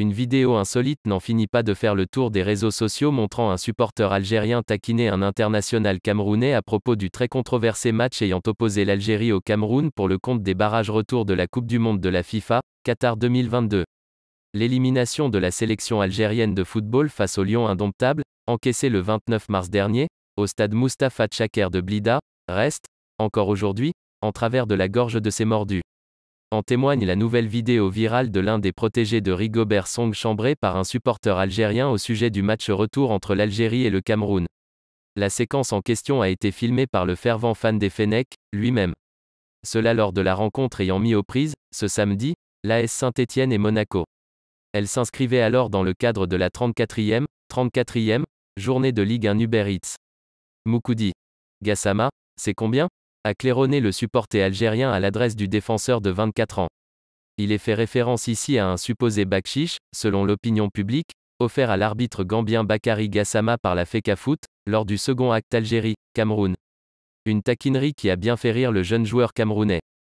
Une vidéo insolite n'en finit pas de faire le tour des réseaux sociaux montrant un supporter algérien taquiner un international camerounais à propos du très controversé match ayant opposé l'Algérie au Cameroun pour le compte des barrages retour de la Coupe du Monde de la FIFA, Qatar 2022. L'élimination de la sélection algérienne de football face au Lion indomptable, encaissée le 29 mars dernier, au stade Mustapha Tchaker de Blida, reste, encore aujourd'hui, en travers de la gorge de ses mordus. En témoigne la nouvelle vidéo virale de l'un des protégés de Rigobert Song chambré par un supporter algérien au sujet du match retour entre l'Algérie et le Cameroun. La séquence en question a été filmée par le fervent fan des Fennecs, lui-même. Cela lors de la rencontre ayant mis aux prises, ce samedi, l'AS Saint-Étienne et Monaco. Elle s'inscrivait alors dans le cadre de la 34e, 34e, journée de Ligue 1 Uber Eats. Moukoudi. Gassama, c'est combien a claironné le supporter algérien à l'adresse du défenseur de 24 ans. Il est fait référence ici à un supposé bakchich, selon l'opinion publique, offert à l'arbitre gambien Bakari Gassama par la FECAFOOT, lors du second acte Algérie, Cameroun. Une taquinerie qui a bien fait rire le jeune joueur camerounais.